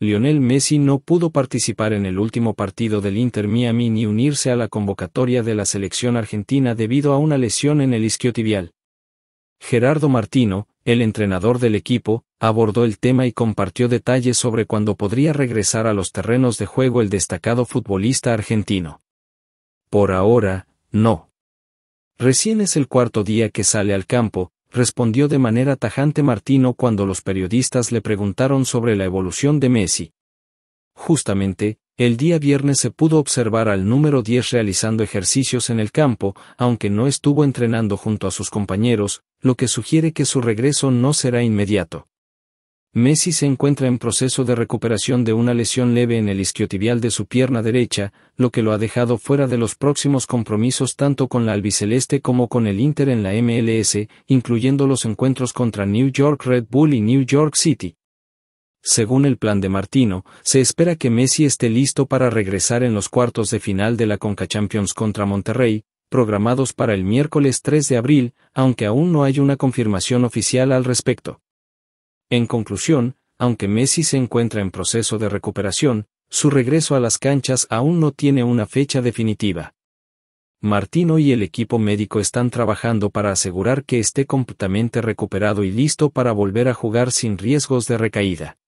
Lionel Messi no pudo participar en el último partido del Inter Miami ni unirse a la convocatoria de la selección argentina debido a una lesión en el isquiotibial. Gerardo Martino, el entrenador del equipo, abordó el tema y compartió detalles sobre cuándo podría regresar a los terrenos de juego el destacado futbolista argentino. Por ahora, no. Recién es el cuarto día que sale al campo, respondió de manera tajante Martino cuando los periodistas le preguntaron sobre la evolución de Messi. Justamente, el día viernes se pudo observar al número 10 realizando ejercicios en el campo, aunque no estuvo entrenando junto a sus compañeros, lo que sugiere que su regreso no será inmediato. Messi se encuentra en proceso de recuperación de una lesión leve en el isquiotibial de su pierna derecha, lo que lo ha dejado fuera de los próximos compromisos tanto con la albiceleste como con el Inter en la MLS, incluyendo los encuentros contra New York Red Bull y New York City. Según el plan de Martino, se espera que Messi esté listo para regresar en los cuartos de final de la Conca Champions contra Monterrey, programados para el miércoles 3 de abril, aunque aún no hay una confirmación oficial al respecto. En conclusión, aunque Messi se encuentra en proceso de recuperación, su regreso a las canchas aún no tiene una fecha definitiva. Martino y el equipo médico están trabajando para asegurar que esté completamente recuperado y listo para volver a jugar sin riesgos de recaída.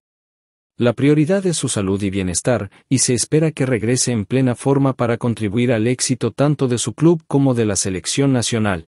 La prioridad es su salud y bienestar, y se espera que regrese en plena forma para contribuir al éxito tanto de su club como de la selección nacional.